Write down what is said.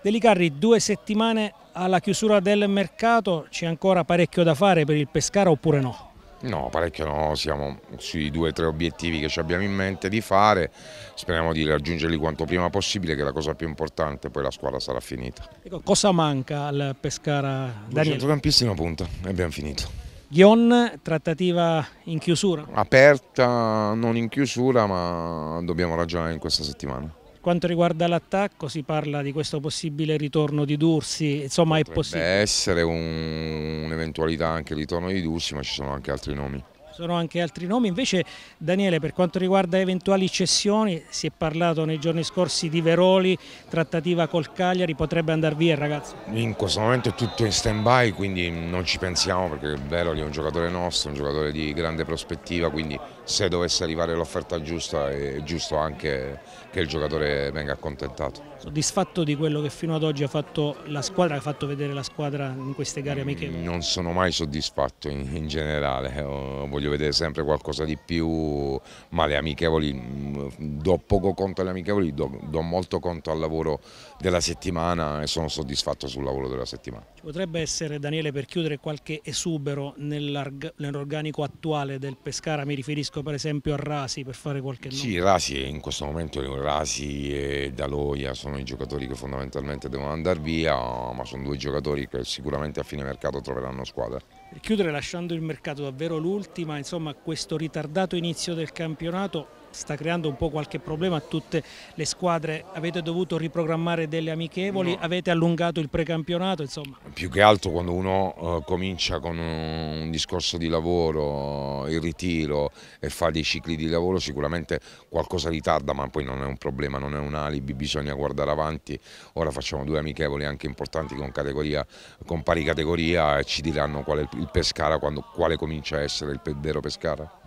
Delicarri, due settimane alla chiusura del mercato, c'è ancora parecchio da fare per il Pescara oppure no? No, parecchio no, siamo sui due o tre obiettivi che ci abbiamo in mente di fare, speriamo di raggiungerli quanto prima possibile che è la cosa più importante, poi la squadra sarà finita. Ecco, cosa manca al Pescara? Due centrocampisti una punta e abbiamo finito. Ghion, trattativa in chiusura? Aperta, non in chiusura, ma dobbiamo ragionare in questa settimana quanto riguarda l'attacco si parla di questo possibile ritorno di Dursi, insomma Potrebbe è possibile? essere un'eventualità anche il ritorno di Dursi ma ci sono anche altri nomi sono anche altri nomi. Invece Daniele, per quanto riguarda eventuali cessioni, si è parlato nei giorni scorsi di Veroli, trattativa col Cagliari, potrebbe andare via il ragazzo? In questo momento è tutto in stand-by, quindi non ci pensiamo perché Veroli è un giocatore nostro, un giocatore di grande prospettiva, quindi se dovesse arrivare l'offerta giusta è giusto anche che il giocatore venga accontentato. Soddisfatto di quello che fino ad oggi ha fatto la squadra, ha fatto vedere la squadra in queste gare amichevoli? Non sono mai soddisfatto in, in generale, voglio voglio vedere sempre qualcosa di più, ma le amichevoli, mm, do poco conto alle amichevoli, do, do molto conto al lavoro della settimana e sono soddisfatto sul lavoro della settimana. Ci potrebbe essere, Daniele, per chiudere qualche esubero nell'organico attuale del Pescara, mi riferisco per esempio a Rasi per fare qualche nome? Sì, Rasi in questo momento Rasi e Daloia sono i giocatori che fondamentalmente devono andare via, ma sono due giocatori che sicuramente a fine mercato troveranno squadra. Per chiudere lasciando il mercato davvero l'ultimo, ma insomma questo ritardato inizio del campionato Sta creando un po' qualche problema a tutte le squadre, avete dovuto riprogrammare delle amichevoli, no. avete allungato il precampionato insomma? Più che altro quando uno eh, comincia con un discorso di lavoro, il ritiro e fa dei cicli di lavoro sicuramente qualcosa ritarda ma poi non è un problema, non è un alibi, bisogna guardare avanti, ora facciamo due amichevoli anche importanti con, categoria, con pari categoria e ci diranno qual è il Pescara, quando, quale comincia a essere il vero Pescara.